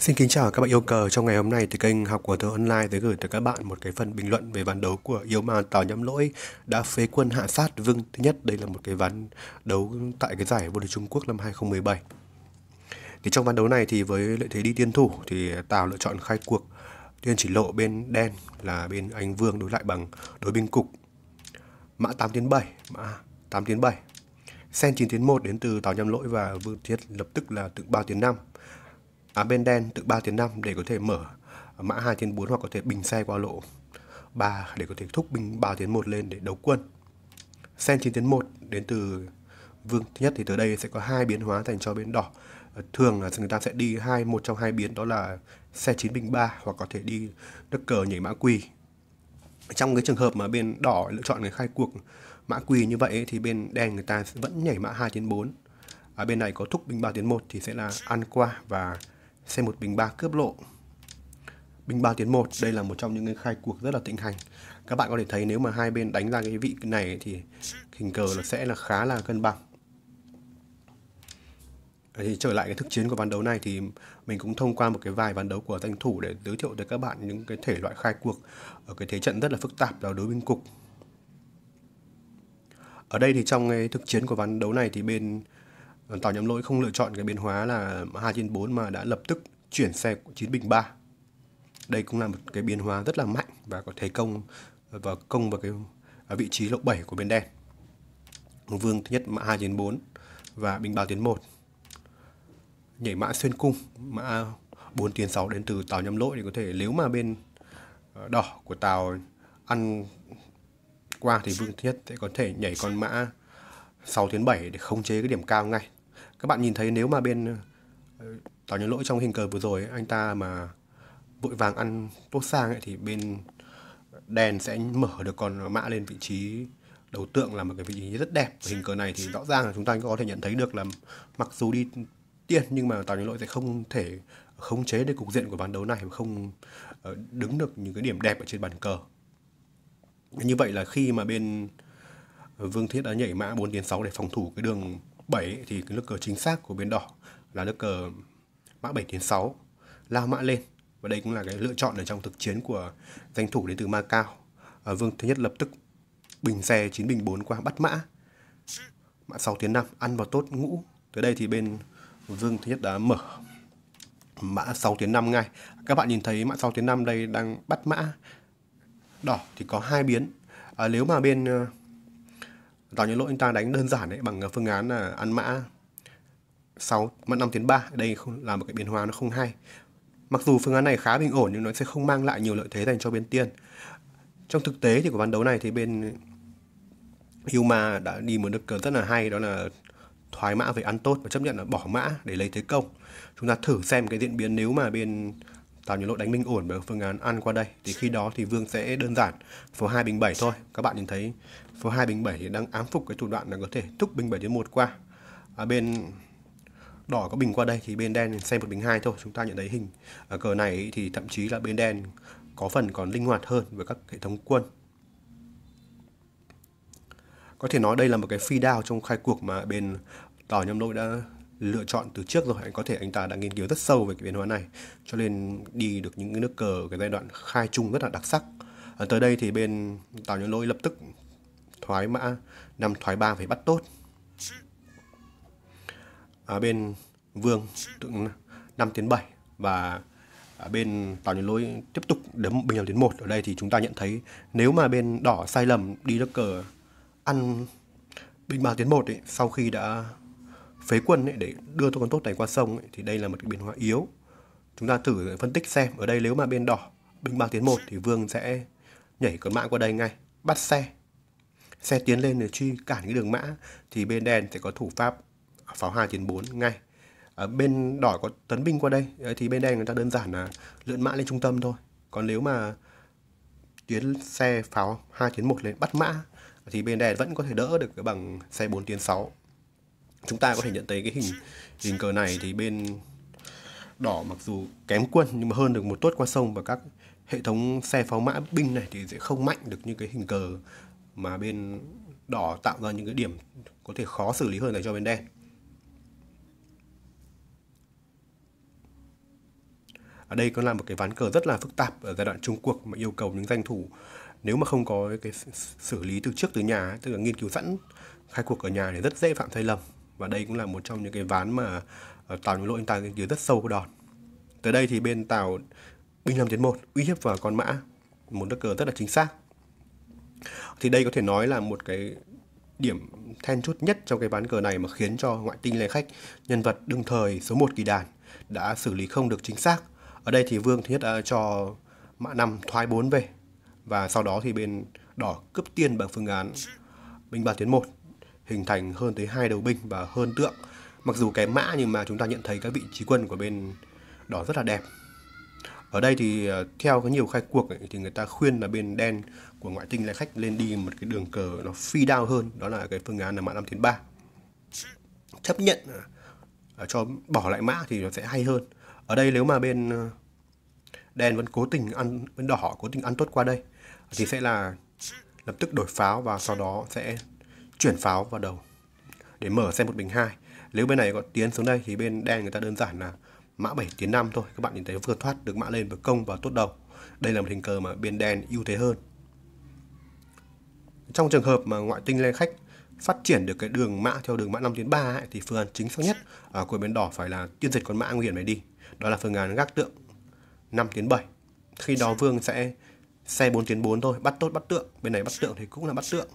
Xin kính chào các bạn yêu cờ. Trong ngày hôm nay thì kênh Học của Thơ Online tới gửi tới các bạn một cái phần bình luận về ván đấu của yêu ma Tào nhắm Lỗi đã phế quân hạ sát Vương thứ nhất. Đây là một cái ván đấu tại cái giải vô địch Trung Quốc năm 2017. Thì trong ván đấu này thì với lợi thế đi tiên thủ thì Tào lựa chọn khai cuộc tiên chỉ lộ bên đen là bên anh Vương đối lại bằng đối binh cục. Mã 8 tiến 7, mã 8 tiến 7. Sen 9 tiến 1 đến từ Tào nhắm Lỗi và Vương Thiết lập tức là tượng 3 tiến 5 à, bên đen từ 3 tiếng 5 để có thể mở mã 2 tiếng 4 hoặc có thể bình xe qua lộ 3 để có thể thúc bình 3 tiếng 1 lên để đấu quân. Sen 9 tiếng 1 đến từ vương thứ nhất thì từ đây sẽ có hai biến hóa dành cho bên đỏ. Ờ, thường là người ta sẽ đi hai một trong hai biến đó là xe 9 bình 3 hoặc có thể đi đất cờ nhảy mã quỳ. Trong cái trường hợp mà bên đỏ lựa chọn người khai cuộc mã quỳ như vậy thì bên đen người ta vẫn nhảy mã 2 tiếng 4. À, bên này có thúc bình 3 tiếng 1 thì sẽ là ăn qua và Xem một bình ba cướp lộ Bình ba tiến một đây là một trong những cái khai cuộc rất là thịnh hành Các bạn có thể thấy nếu mà hai bên đánh ra cái vị này thì hình cờ là sẽ là khá là cân bằng thì trở lại cái thức chiến của ván đấu này thì mình cũng thông qua một cái vài ván đấu của danh thủ để giới thiệu tới các bạn những cái thể loại khai cuộc ở cái thế trận rất là phức tạp vào đối binh cục ở đây thì trong cái thực chiến của ván đấu này thì bên Vâng, tàu nhầm lỗi không lựa chọn cái biến hóa là 2 trên 4 mà đã lập tức chuyển xe 9 bình 3. Đây cũng là một cái biến hóa rất là mạnh và có thể công và công vào cái à, vị trí lộ 7 của bên đen. Vương thứ nhất mã 2 trên 4 và bình 3 tiến 1. Nhảy mã xuyên cung, mã 4 tiến 6 đến từ tàu nhầm lỗi thì có thể nếu mà bên ờ, đỏ của tàu ăn qua thì Vương thứ nhất sẽ có thể nhảy con mã 6 tiến 7 để khống chế cái điểm cao ngay các bạn nhìn thấy nếu mà bên ờ, tỏ những lỗi trong hình cờ vừa rồi ấy, anh ta mà vội vàng ăn tốt sang ấy, thì bên đèn sẽ mở được con mã lên vị trí đầu tượng là một cái vị trí rất đẹp Ở hình cờ này thì rõ ràng là chúng ta có thể nhận thấy được là mặc dù đi tiên nhưng mà tào những lỗi sẽ không thể khống chế được cục diện của ván đấu này và không ờ, đứng được những cái điểm đẹp ở trên bàn cờ như vậy là khi mà bên vương thiết đã nhảy mã 4 tiến 6 để phòng thủ cái đường 7 thì cái nước cờ chính xác của bên đỏ là nước cờ mã 7 đến 6 lao mã lên và đây cũng là cái lựa chọn ở trong thực chiến của danh thủ đến từ Macau à, Vương thứ Nhất lập tức bình xe 9 bình 4 qua bắt mã mã 6 tiến 5 ăn vào tốt ngũ tới đây thì bên Vương thứ Nhất đã mở mã 6 tiến 5 ngay các bạn nhìn thấy mã 6 tiến 5 đây đang bắt mã đỏ thì có hai biến à, nếu mà bên ờ, đó những lỗi anh ta đánh đơn giản đấy bằng phương án là ăn mã 6 mã 5 tiến 3. Đây không là một cái biến hóa nó không hay. Mặc dù phương án này khá bình ổn nhưng nó sẽ không mang lại nhiều lợi thế dành cho bên tiên. Trong thực tế thì của ván đấu này thì bên Yuma đã đi một nước cờ rất là hay đó là thoái mã về ăn tốt và chấp nhận là bỏ mã để lấy thế công. Chúng ta thử xem cái diễn biến nếu mà bên Tào những Lộ đánh Minh ổn bởi phương án ăn qua đây thì khi đó thì Vương sẽ đơn giản số 2 bình 7 thôi. Các bạn nhìn thấy số 2 bình 7 đang ám phục cái thủ đoạn là có thể thúc bình 7 đến 1 qua. À, bên đỏ có bình qua đây thì bên đen xem một bình 2 thôi. Chúng ta nhận thấy hình ở cờ này thì thậm chí là bên đen có phần còn linh hoạt hơn với các hệ thống quân có thể nói đây là một cái phi đao trong khai cuộc mà bên tỏ nhâm lỗi đã lựa chọn từ trước rồi anh có thể anh ta đã nghiên cứu rất sâu về cái biến hóa này cho nên đi được những cái nước cờ cái giai đoạn khai trung rất là đặc sắc à, tới đây thì bên tào nhẫn lỗi lập tức thoái mã năm thoái ba phải bắt tốt à, bên vương tượng năm tiến bảy và ở bên tào nhật lỗi tiếp tục đấm bình nhau đến một ở đây thì chúng ta nhận thấy nếu mà bên đỏ sai lầm đi nước cờ ăn binh ba tiến một sau khi đã phế quân ấy, để đưa con tốt này qua sông ấy, thì đây là một cái biến hóa yếu chúng ta thử phân tích xem ở đây nếu mà bên đỏ binh ba tiến một thì vương sẽ nhảy con mã qua đây ngay bắt xe xe tiến lên để truy cản cái đường mã thì bên đen sẽ có thủ pháp pháo hai tiến bốn ngay ở bên đỏ có tấn binh qua đây thì bên đen người ta đơn giản là lượn mã lên trung tâm thôi còn nếu mà tiến xe pháo hai tiến một lên bắt mã thì bên đen vẫn có thể đỡ được bằng xe 4 tiến 6 chúng ta có thể nhận thấy cái hình hình cờ này thì bên đỏ mặc dù kém quân nhưng mà hơn được một tuốt qua sông và các hệ thống xe pháo mã binh này thì sẽ không mạnh được như cái hình cờ mà bên đỏ tạo ra những cái điểm có thể khó xử lý hơn dành cho bên đen. Ở đây có là một cái ván cờ rất là phức tạp ở giai đoạn trung cuộc mà yêu cầu những danh thủ nếu mà không có cái xử lý từ trước từ nhà, tức là nghiên cứu sẵn khai cuộc ở nhà thì rất dễ phạm sai lầm và đây cũng là một trong những cái ván mà ờ, Tào Nhung Lộ anh ta nghiên cứu rất sâu của đòn tới đây thì bên Tào binh năm tiến một uy hiếp vào con mã một nước cờ rất là chính xác thì đây có thể nói là một cái điểm then chốt nhất trong cái ván cờ này mà khiến cho ngoại tinh lê khách nhân vật đương thời số 1 kỳ đàn đã xử lý không được chính xác ở đây thì vương thứ nhất đã cho mã năm thoái bốn về và sau đó thì bên đỏ cướp tiên bằng phương án binh ba tiến một hình thành hơn tới hai đầu binh và hơn tượng mặc dù kém mã nhưng mà chúng ta nhận thấy các vị trí quân của bên đỏ rất là đẹp ở đây thì ờ, theo cái nhiều khai cuộc ấy, thì người ta khuyên là bên đen của ngoại tinh lai khách lên đi một cái đường cờ nó phi đao hơn đó là cái phương án là mã năm tiến ba chấp nhận ờ, ờ, cho bỏ lại mã thì nó sẽ hay hơn ở đây nếu mà bên đen vẫn cố tình ăn bên đỏ cố tình ăn tốt qua đây thì sẽ là lập tức đổi pháo và sau đó sẽ chuyển pháo vào đầu để mở xe một bình hai nếu bên này có tiến xuống đây thì bên đen người ta đơn giản là mã 7 tiến 5 thôi các bạn nhìn thấy vừa thoát được mã lên vừa công vào tốt đầu đây là một hình cờ mà bên đen ưu thế hơn trong trường hợp mà ngoại tinh lên khách phát triển được cái đường mã theo đường mã 5 tiến 3 ấy, thì phương án chính xác nhất ở à, của bên đỏ phải là tiêu diệt con mã nguy hiểm này đi đó là phương án gác tượng 5 tiến 7 khi đó vương sẽ xe 4 tiến 4 thôi bắt tốt bắt tượng bên này bắt tượng thì cũng là bắt tượng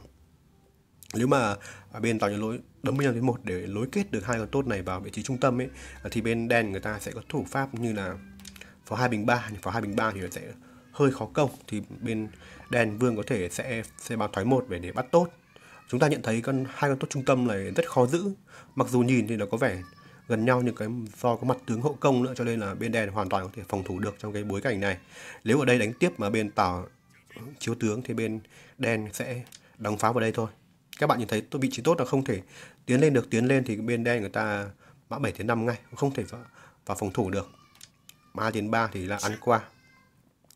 nếu mà bên tàu nhớ lối đấm nhau đến một để lối kết được hai con tốt này vào vị trí trung tâm ấy thì bên đen người ta sẽ có thủ pháp như là pháo hai bình ba pháo hai bình ba thì sẽ hơi khó công thì bên đen vương có thể sẽ sẽ bao thoái một về để bắt tốt chúng ta nhận thấy con hai con tốt trung tâm này rất khó giữ mặc dù nhìn thì nó có vẻ gần nhau nhưng cái do có mặt tướng hậu công nữa cho nên là bên đen hoàn toàn có thể phòng thủ được trong cái bối cảnh này nếu ở đây đánh tiếp mà bên tàu chiếu tướng thì bên đen sẽ đóng pháo vào đây thôi các bạn nhìn thấy tôi vị trí tốt là không thể tiến lên được tiến lên thì bên đen người ta mã 7 tiến 5 ngay không thể vào, vào phòng thủ được mã tiến 3 thì là ăn qua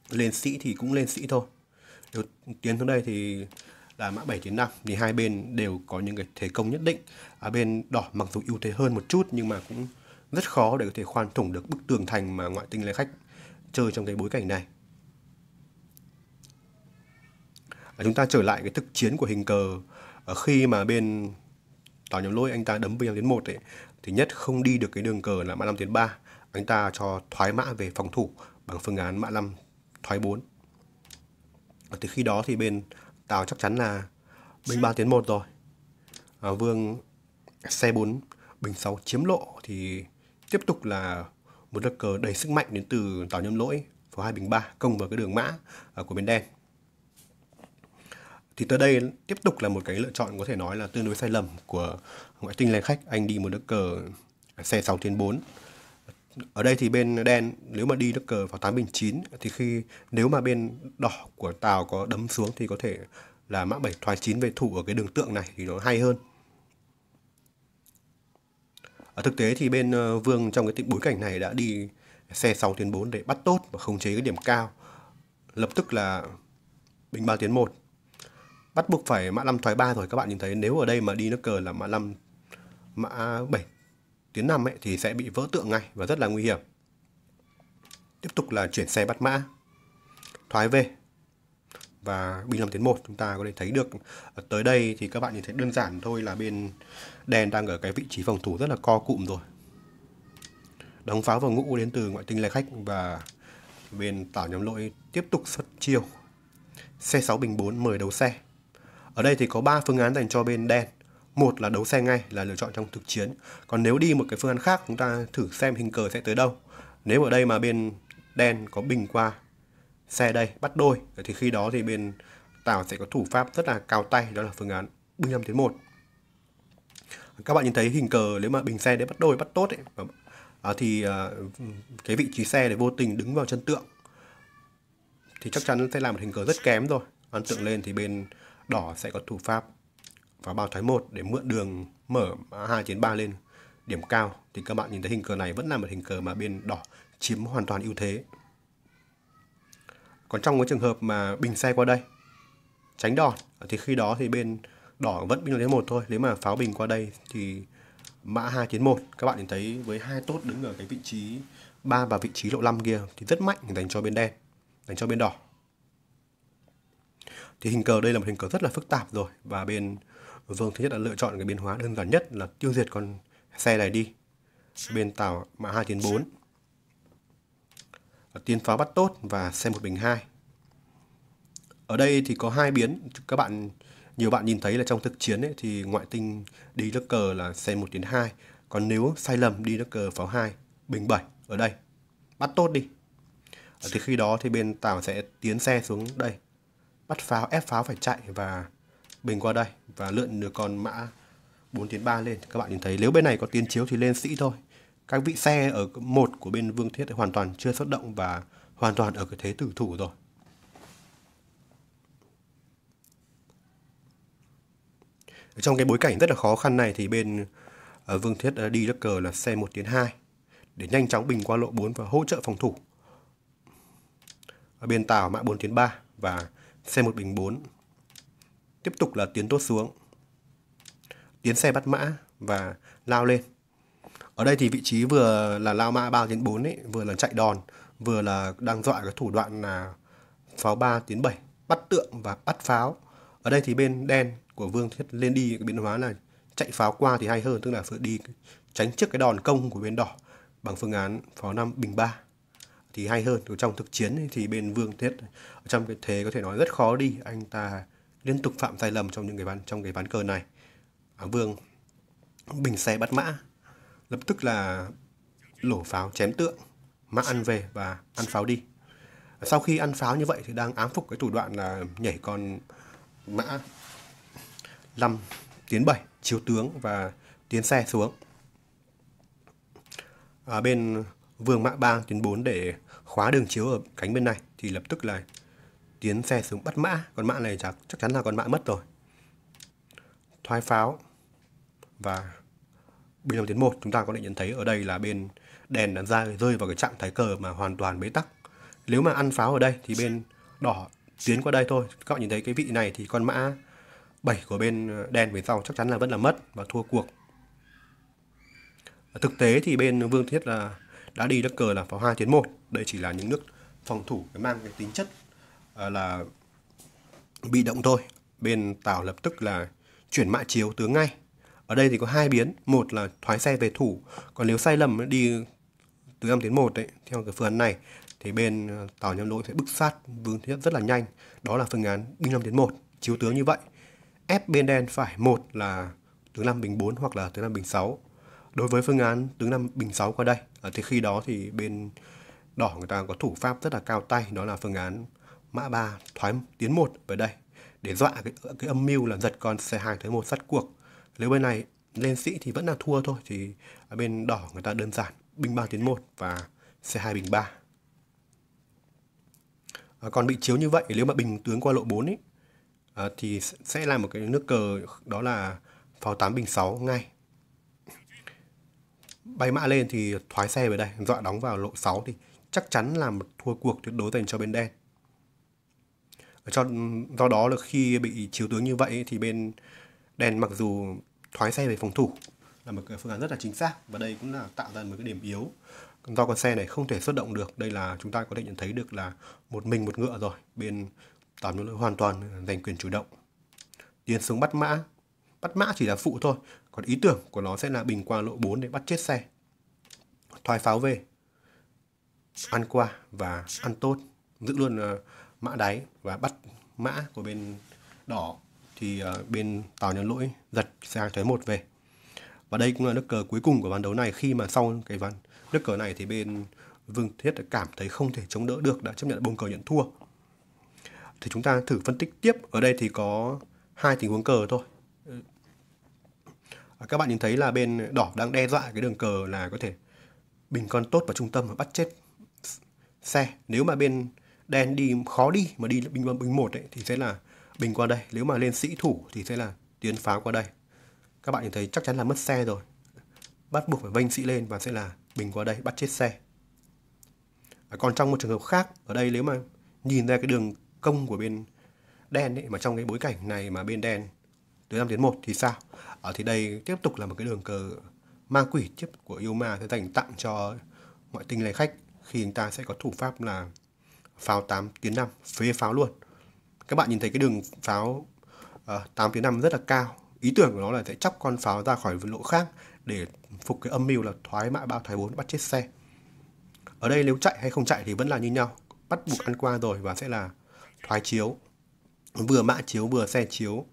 lên sĩ thì cũng lên sĩ thôi nếu tiến xuống đây thì là mã 7 tiến 5 thì hai bên đều có những cái thế công nhất định à, bên đỏ mặc dù ưu thế hơn một chút nhưng mà cũng rất khó để có thể khoan thủng được bức tường thành mà ngoại tinh lấy khách chơi trong cái bối cảnh này à, chúng ta trở lại cái thực chiến của hình cờ Ờ, khi mà bên tàu nhóm lỗi anh ta đấm binh đến một ấy, thì nhất không đi được cái đường cờ là mã năm tiến ba anh ta cho thoái mã về phòng thủ bằng phương án mã năm thoái bốn ờ, từ khi đó thì bên tàu chắc chắn là binh ba tiến một rồi à, vương xe 4 bình 6 chiếm lộ thì tiếp tục là một đợt cờ đầy sức mạnh đến từ tàu nhóm lỗi phố hai bình 3 công vào cái đường mã của bên đen thì tới đây tiếp tục là một cái lựa chọn có thể nói là tương đối sai lầm của ngoại tinh lên khách anh đi một nước cờ xe 6 trên 4 ở đây thì bên đen nếu mà đi nước cờ vào 8 bình 9 thì khi nếu mà bên đỏ của tàu có đấm xuống thì có thể là mã 7 thoái 9 về thủ ở cái đường tượng này thì nó hay hơn ở thực tế thì bên ờ, vương trong cái bối cảnh này đã đi xe 6 tiến 4 để bắt tốt và khống chế cái điểm cao lập tức là bình 3 tiến 1 bắt buộc phải mã 5 thoái 3 rồi các bạn nhìn thấy nếu ở đây mà đi nó cờ là mã 5 mã 7 tiến 5 ấy, thì sẽ bị vỡ tượng ngay và rất là nguy hiểm tiếp tục là chuyển xe bắt mã thoái về và binh 5 tiến 1 chúng ta có thể thấy được ờ, tới đây thì các bạn nhìn thấy đơn giản thôi là bên đen đang ở cái vị trí phòng thủ rất là co cụm rồi đóng pháo vào ngũ đến từ ngoại tinh lai khách và bên tảo nhóm lỗi tiếp tục xuất chiêu xe 6 bình 4 mời đầu xe ở đây thì có 3 phương án dành cho bên đen. Một là đấu xe ngay là lựa chọn trong thực chiến. Còn nếu đi một cái phương án khác chúng ta thử xem hình cờ sẽ tới đâu. Nếu ở đây mà bên đen có bình qua xe đây bắt đôi thì khi đó thì bên Tào sẽ có thủ pháp rất là cao tay đó là phương án binh 5 tiến 1. Các bạn nhìn thấy hình cờ nếu mà bình xe để bắt đôi bắt tốt ấy, à, thì à, cái vị trí xe để vô tình đứng vào chân tượng thì chắc chắn sẽ làm một hình cờ rất kém rồi. ăn tượng lên thì bên đỏ sẽ có thủ pháp và bao thoái một để mượn đường mở mã 2 trên 3 lên điểm cao thì các bạn nhìn thấy hình cờ này vẫn là một hình cờ mà bên đỏ chiếm hoàn toàn ưu thế. Còn trong cái trường hợp mà bình xe qua đây tránh đòn thì khi đó thì bên đỏ vẫn binh đến một thôi. Nếu mà pháo bình qua đây thì mã 2 chiến 1 các bạn nhìn thấy với hai tốt đứng ở cái vị trí 3 và vị trí lộ 5 kia thì rất mạnh dành cho bên đen, dành cho bên đỏ thì hình cờ đây là một hình cờ rất là phức tạp rồi và bên vương thứ nhất đã lựa chọn cái biến hóa đơn giản nhất là tiêu diệt con xe này đi bên tàu mã hai tiến bốn tiến pháo bắt tốt và xe một bình hai ở đây thì có hai biến các bạn nhiều bạn nhìn thấy là trong thực chiến ấy, thì ngoại tinh đi nước cờ là xe một tiến hai còn nếu sai lầm đi nước cờ pháo hai bình bảy ở đây bắt tốt đi thì khi đó thì bên tàu sẽ tiến xe xuống đây bắt pháo ép pháo phải chạy và bình qua đây và lượn được con mã 4 tiến 3 lên các bạn nhìn thấy nếu bên này có tiến chiếu thì lên sĩ thôi các vị xe ở một của bên Vương Thiết hoàn toàn chưa xuất động và hoàn toàn ở cái thế tử thủ rồi trong cái bối cảnh rất là khó khăn này thì bên uh, Vương Thiết đi rất cờ là xe 1 tiến 2 để nhanh chóng bình qua lộ 4 và hỗ trợ phòng thủ. Ở bên Tàu mã 4 tiến 3 và xe một bình 4. Tiếp tục là tiến tốt xuống. Tiến xe bắt mã và lao lên. Ở đây thì vị trí vừa là lao mã 3 tiến 4 ấy, vừa là chạy đòn, vừa là đang dọa cái thủ đoạn là pháo 3 tiến 7, bắt tượng và bắt pháo. Ở đây thì bên đen của Vương Thiết lên đi cái biến hóa là chạy pháo qua thì hay hơn, tức là sẽ đi tránh trước cái đòn công của bên đỏ bằng phương án pháo 5 bình 3 thì hay hơn còn trong thực chiến thì bên Vương Thiết trong cái thế có thể nói rất khó đi anh ta liên tục phạm sai lầm trong những cái ván trong cái ván cờ này à, Vương bình xe bắt mã lập tức là lổ pháo chém tượng mã ăn về và ăn pháo đi sau khi ăn pháo như vậy thì đang ám phục cái thủ đoạn là nhảy con mã 5 tiến 7 chiếu tướng và tiến xe xuống à, bên vương mã 3 tuyến 4 để khóa đường chiếu ở cánh bên này thì lập tức là tiến xe xuống bắt mã con mã này chắc, chắc chắn là con mã mất rồi thoái pháo và bên dòng tiến một chúng ta có thể nhận thấy ở đây là bên đèn đã ra rơi vào cái trạng thái cờ mà hoàn toàn bế tắc nếu mà ăn pháo ở đây thì bên đỏ tiến qua đây thôi các bạn nhìn thấy cái vị này thì con mã 7 của bên đen về sau chắc chắn là vẫn là mất và thua cuộc thực tế thì bên vương thiết là đã đi đất cờ là pháo 2 tiến một đây chỉ là những nước phòng thủ mang cái tính chất à, là bị động thôi bên Tào lập tức là chuyển mã chiếu tướng ngay ở đây thì có hai biến một là thoái xe về thủ còn nếu sai lầm đi từ 5 tiến một đấy theo cái phương án này thì bên à, Tào nhóm Lỗi sẽ bức sát Vương Thiết rất là nhanh đó là phương án binh năm tiến một chiếu tướng như vậy ép bên đen phải một là tướng năm bình 4 hoặc là tướng năm bình 6 đối với phương án tướng năm bình 6 qua đây à, thì khi đó thì bên đỏ người ta có thủ pháp rất là cao tay đó là phương án mã 3 thoái tiến một về đây để dọa cái, cái âm mưu là giật con xe 2 tới một sắt cuộc nếu bên này lên sĩ thì vẫn là thua thôi thì ở bên đỏ người ta đơn giản binh ba tiến một và xe hai bình ba à, còn bị chiếu như vậy nếu mà bình tướng qua lộ 4 ấy à, thì sẽ là một cái nước cờ đó là pháo 8 bình 6 ngay bay mã lên thì thoái xe về đây, dọa đóng vào lộ 6 thì chắc chắn là một thua cuộc tuyệt đối dành cho bên đen. Cho, do đó là khi bị chiếu tướng như vậy thì bên đen mặc dù thoái xe về phòng thủ là một cái phương án rất là chính xác và đây cũng là tạo ra một cái điểm yếu do con xe này không thể xuất động được đây là chúng ta có thể nhận thấy được là một mình một ngựa rồi bên tám lỗi hoàn toàn giành quyền chủ động tiến xuống bắt mã bắt mã chỉ là phụ thôi còn ý tưởng của nó sẽ là bình qua lỗ 4 để bắt chết xe. Thoái pháo về. Ăn qua và ăn tốt. Giữ luôn uh, mã đáy và bắt mã của bên đỏ thì uh, bên tàu nhấn lỗi giật sang thoái một về. Và đây cũng là nước cờ cuối cùng của ván đấu này khi mà sau cái ván nước cờ này thì bên Vương Thiết đã cảm thấy không thể chống đỡ được đã chấp nhận bông cờ nhận thua. Thì chúng ta thử phân tích tiếp. Ở đây thì có hai tình huống cờ thôi các bạn nhìn thấy là bên đỏ đang đe dọa cái đường cờ là có thể bình con tốt vào trung tâm và bắt chết xe nếu mà bên đen đi khó đi mà đi bình bình một ấy, thì sẽ là bình qua đây nếu mà lên sĩ thủ thì sẽ là tiến phá qua đây các bạn nhìn thấy chắc chắn là mất xe rồi bắt buộc phải vênh sĩ lên và sẽ là bình qua đây bắt chết xe à, còn trong một trường hợp khác ở đây nếu mà nhìn ra cái đường công của bên đen ấy, mà trong cái bối cảnh này mà bên đen từ năm đến một thì sao ở ờ, thì đây tiếp tục là một cái đường cờ ma quỷ tiếp của Yoma sẽ dành tặng cho mọi tinh lấy khách khi anh ta sẽ có thủ pháp là pháo 8 tiến 5 phế pháo luôn các bạn nhìn thấy cái đường pháo uh, ờ, 8 tiến 5 rất là cao ý tưởng của nó là sẽ chóc con pháo ra khỏi lỗ khác để phục cái âm mưu là thoái mã bao thoái bốn bắt chết xe ở đây nếu chạy hay không chạy thì vẫn là như nhau bắt buộc ăn qua rồi và sẽ là thoái chiếu vừa mã chiếu vừa xe chiếu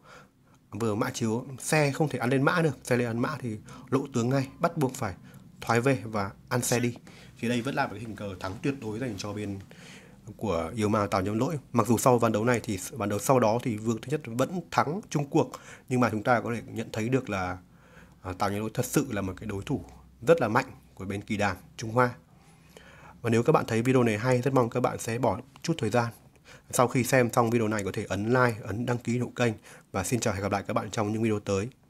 vừa mã chiếu xe không thể ăn lên mã được xe lên ăn mã thì lộ tướng ngay bắt buộc phải thoái về và ăn xe đi thì đây vẫn là một cái hình cờ thắng tuyệt đối dành cho bên của yêu ma tào nhâm lỗi mặc dù sau ván đấu này thì ván đấu sau đó thì vương thứ nhất vẫn thắng chung cuộc nhưng mà chúng ta có thể nhận thấy được là à, tào lỗi thật sự là một cái đối thủ rất là mạnh của bên kỳ đàn trung hoa và nếu các bạn thấy video này hay rất mong các bạn sẽ bỏ chút thời gian sau khi xem xong video này có thể ấn like, ấn đăng ký nụ kênh và xin chào hẹn gặp lại các bạn trong những video tới.